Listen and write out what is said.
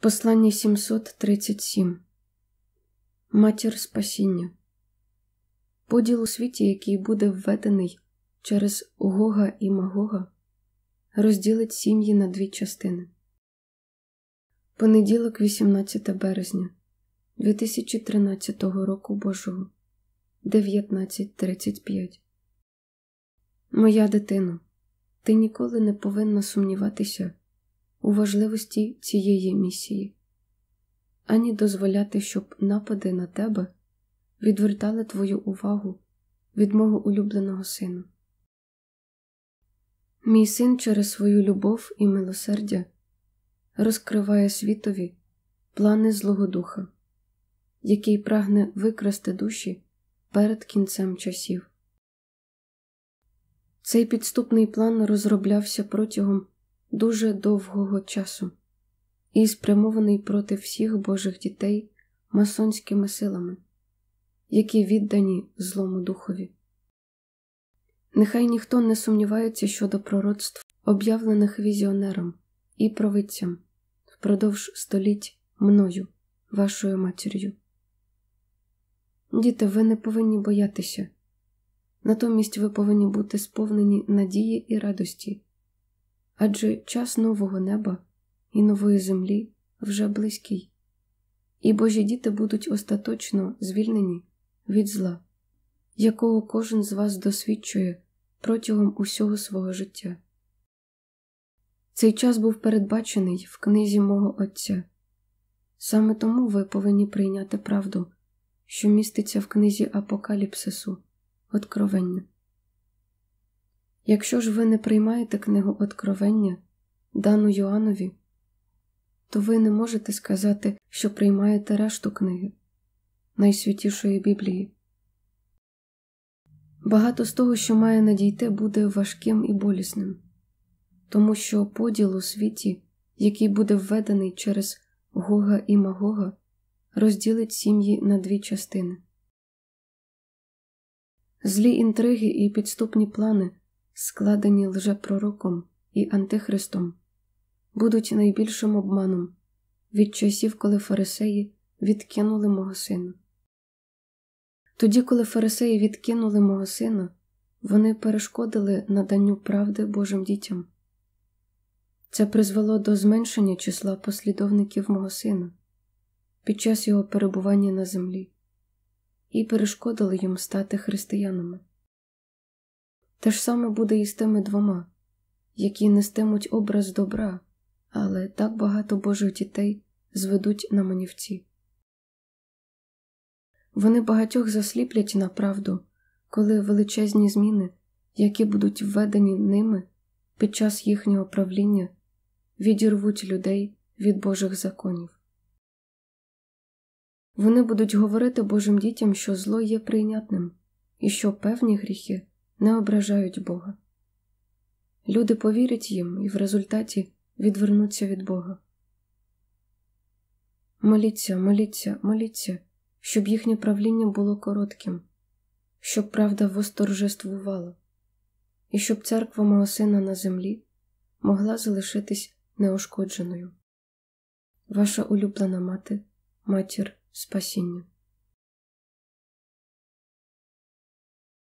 Послання 737 Матір Спасіння. Поділ у світі, який буде введений через Гога і Магога, розділить сім'ї на дві частини. Понеділок, 18 березня 2013 року Божого 19.35. Моя дитино, ти ніколи не повинна сумніватися у важливості цієї місії, ані дозволяти, щоб напади на тебе відвертали твою увагу від мого улюбленого сина. Мій син через свою любов і милосердя розкриває світові плани Злого Духа, який прагне викрасти душі перед кінцем часів. Цей підступний план розроблявся протягом дуже довгого часу і спрямований проти всіх Божих дітей масонськими силами, які віддані злому духові. Нехай ніхто не сумнівається щодо пророцтв, об'явлених візіонером і провидцям впродовж століть мною, вашою матір'ю. Діти, ви не повинні боятися, натомість ви повинні бути сповнені надії і радості адже час нового неба і нової землі вже близький, і Божі діти будуть остаточно звільнені від зла, якого кожен з вас досвідчує протягом усього свого життя. Цей час був передбачений в книзі мого Отця, саме тому ви повинні прийняти правду, що міститься в книзі Апокаліпсису Откровення. Якщо ж ви не приймаєте книгу Откровення, дану Йоанові, то ви не можете сказати, що приймаєте решту книги, найсвятішої Біблії. Багато з того, що має надійти, буде важким і болісним, тому що поділ у світі, який буде введений через Гога і Магога, розділить сім'ї на дві частини. Злі інтриги і підступні плани складені лжепророком і антихристом, будуть найбільшим обманом від часів, коли фарисеї відкинули мого сина. Тоді, коли фарисеї відкинули мого сина, вони перешкодили наданню правди Божим дітям. Це призвело до зменшення числа послідовників мого сина під час його перебування на землі і перешкодили їм стати християнами. Те ж саме буде і з тими двома, які нестимуть образ добра, але так багато божих дітей зведуть на манівці. Вони багатьох засліплять на правду, коли величезні зміни, які будуть введені ними під час їхнього правління, відірвуть людей від Божих законів. Вони будуть говорити Божим дітям, що зло є прийнятним і що певні гріхи не ображають Бога. Люди повірять їм і в результаті відвернуться від Бога. Моліться, моліться, моліться, щоб їхнє правління було коротким, щоб правда восторжествувала, і щоб церква мого сина на землі могла залишитись неушкодженою. Ваша улюблена мати, матір спасіння.